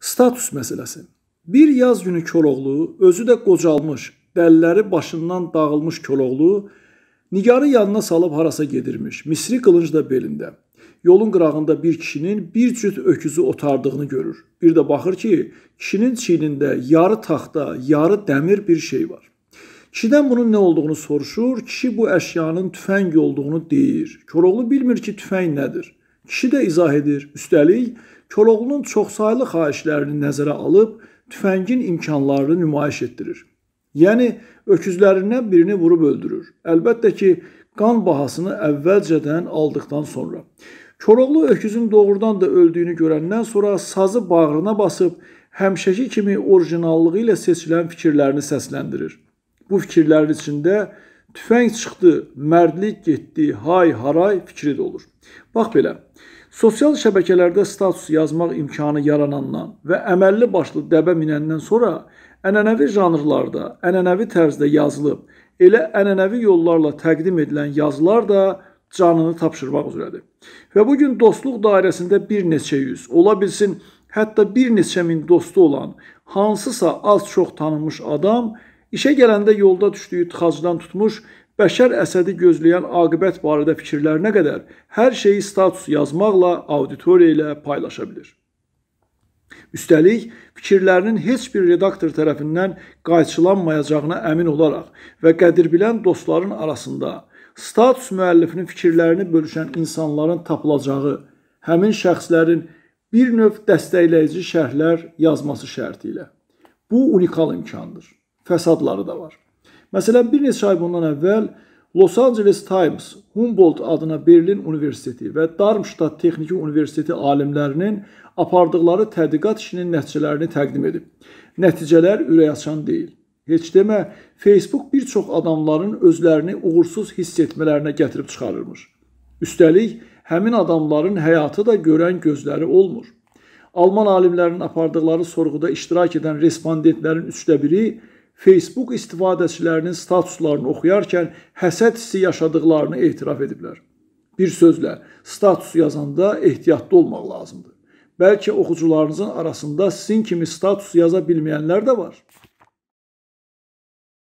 Status məsələsi. Bir yaz günü Koroğlu, özü də qocalmış, dəlləri başından dağılmış Koroğlu nigarı yanına salıb harasa gedirmiş. Misri qılınc da belində. Yolun qırağında bir kişinin bir cüt öküzü otardığını görür. Bir də baxır ki, kişinin çiynində yarı taxta, yarı dəmir bir şey var. Kişidən bunun nə olduğunu soruşur, kişi bu əşyanın tüfəng olduğunu deyir. Koroğlu bilmir ki, tüfəng nədir. Kişi də izah edir. Üstəlik, Koroğlunun çoxsaylı xahişlərini nəzərə alıb tüfəngin imkanlarını nümayiş etdirir. Yəni öküzlərindən birini vurub öldürür. Əlbəttə ki, qan bahasını əvvəlcədən aldıqdan sonra. Koroğlu öküzün doğrudan da öldüyünü görəndən sonra sazı bağrına basıb həmişəki kimi orijinallığı ilə seçilən fikirlərini səsləndirir. Bu fikirlərin içində Tüfəng çıxdı, mərdlik getdi, hay haray fikri də olur. Bax belə. Sosial şəbəkələrdə status yazmaq imkanı yaranandan və əməlli başlı dəbə minəndən sonra ənənəvi janrlarda, ənənəvi tərzdə yazılıb, elə ənənəvi yollarla təqdim edilən yazılar da canını tapşırmaq üzrədir. Və bu gün dostluq dairəsində bir neçə yüz, ola bilsin, hətta bir neçə min dostu olan hansısa az çox tanınmış adam İşə gələndə yolda düşdüyü tıxacdan tutmuş, bəşər əsədi gözləyən aqibət barədə fikirlərinə qədər hər şeyi status yazmaqla, auditoriya ilə paylaşa bilir. Üstəlik, fikirlərinin heç bir redaktor tərəfindən qayçılanmayacağına əmin olaraq və qədirbilən dostların arasında status müəllifinin fikirlərini bölüşən insanların tapılacağı həmin şəxslərin bir növ dəstəkləyici şərhlər yazması şərti ilə. Bu unikal imkandır fəsadları da var. Məsələn, bir neçə ay bundan əvvəl Los Angeles Times Humboldt adına Berlin Universiteti və Darmstadt Texniki Universiteti alimlərinin apardıqları tədqiqat işinin nəticələrini təqdim edib. Nəticələr ürəyaçan deyil. Heç demə, Facebook bir çox adamların özlərini uğursuz hiss etmələrinə gətirib çıxarırmış. Üstəlik, həmin adamların həyatı da görən gözləri olmur. Alman alimlərinin apardıqları sorğuda iştirak edən respondentlərin üçdə biri Facebook istifadəçilərinin statuslarını oxuyarkən həsəd hissi yaşadıqlarını etiraf ediblər. Bir sözlə, status yazanda ehtiyatlı olmaq lazımdır. Bəlkə oxucularınızın arasında sizin kimi status yaza bilməyənlər də var.